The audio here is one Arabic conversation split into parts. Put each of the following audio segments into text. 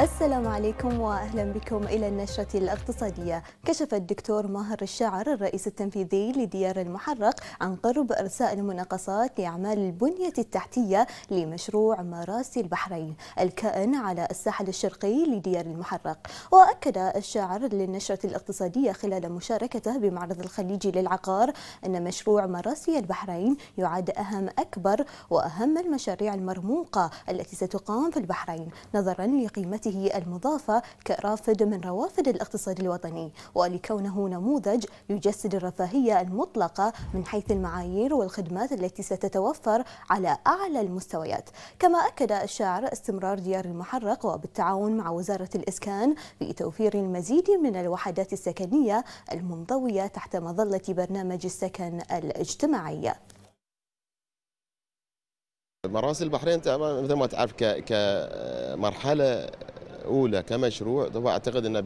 السلام عليكم واهلا بكم الى النشره الاقتصاديه. كشف الدكتور ماهر الشاعر الرئيس التنفيذي لديار المحرق عن قرب ارساء المناقصات لاعمال البنيه التحتيه لمشروع مراسي البحرين الكائن على الساحل الشرقي لديار المحرق. واكد الشاعر للنشره الاقتصاديه خلال مشاركته بمعرض الخليجي للعقار ان مشروع مراسي البحرين يعد اهم اكبر واهم المشاريع المرموقه التي ستقام في البحرين نظرا لقيمتها قيمته المضافة كرافد من روافد الاقتصاد الوطني ولكونه نموذج يجسد الرفاهية المطلقة من حيث المعايير والخدمات التي ستتوفر على أعلى المستويات كما أكد الشاعر استمرار ديار المحرق وبالتعاون مع وزارة الإسكان في توفير المزيد من الوحدات السكنية المنضوية تحت مظلة برنامج السكن الاجتماعي مراسي البحرين مثل ما تعرف كمرحله اولى كمشروع اعتقد انه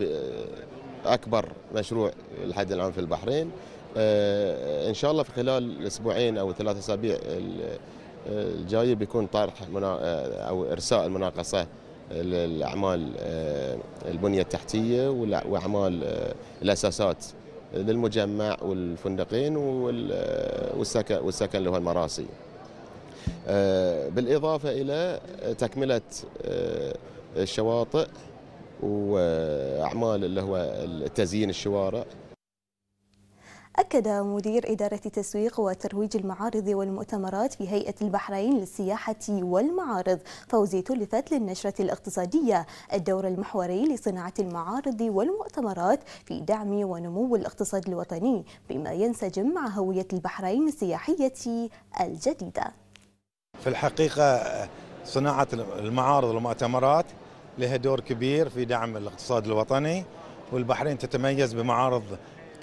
اكبر مشروع لحد الان في البحرين آه، ان شاء الله في خلال اسبوعين او ثلاث اسابيع الجايه بيكون طرح آه، او ارساء المناقصه الاعمال آه، البنيه التحتيه واعمال الاساسات للمجمع والفندقين والسكن والسكن اللي هو المراسي بالاضافه الى تكمله الشواطئ واعمال اللي هو تزيين الشوارع أكد مدير إدارة تسويق وترويج المعارض والمؤتمرات في هيئة البحرين للسياحة والمعارض فوزي تلفت للنشرة الاقتصادية الدور المحوري لصناعة المعارض والمؤتمرات في دعم ونمو الاقتصاد الوطني بما ينسجم مع هوية البحرين السياحية الجديدة في الحقيقة صناعة المعارض والمؤتمرات لها دور كبير في دعم الاقتصاد الوطني والبحرين تتميز بمعارض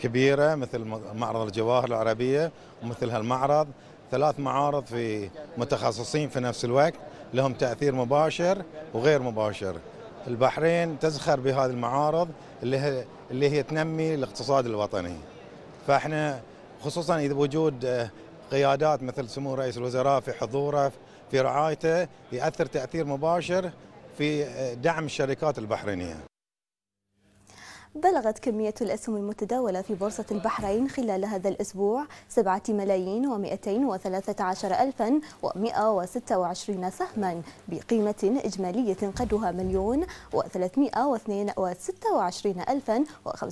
كبيرة مثل معرض الجواهر العربية ومثل هالمعرض ثلاث معارض في متخصصين في نفس الوقت لهم تأثير مباشر وغير مباشر البحرين تزخر بهذه المعارض اللي هي, اللي هي تنمي الاقتصاد الوطني فاحنا خصوصا إذا بوجود قيادات مثل سمو رئيس الوزراء في حضوره في رعايته يأثر تأثير مباشر في دعم الشركات البحرينية بلغت كمية الأسهم المتداولة في بورصة البحرين خلال هذا الأسبوع 7 ملايين و213 ألفا و126 سهما بقيمة إجمالية قدرها مليون و326 ألفا و551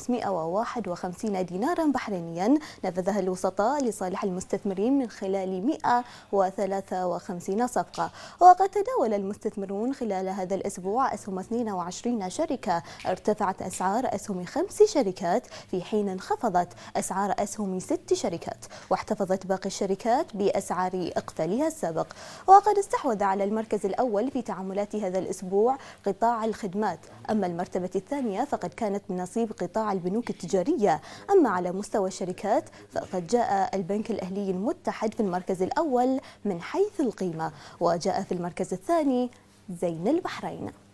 دينارا بحرينيا نفذها الوسطاء لصالح المستثمرين من خلال 153 صفقة وقد تداول المستثمرون خلال هذا الأسبوع أسهم 22 شركة ارتفعت أسعار أسهم أسهم خمس شركات في حين انخفضت أسعار أسهم ست شركات واحتفظت باقي الشركات بأسعار إقفالها السابق وقد استحوذ على المركز الأول في تعاملات هذا الأسبوع قطاع الخدمات أما المرتبة الثانية فقد كانت من نصيب قطاع البنوك التجارية أما على مستوى الشركات فقد جاء البنك الأهلي المتحد في المركز الأول من حيث القيمة وجاء في المركز الثاني زين البحرين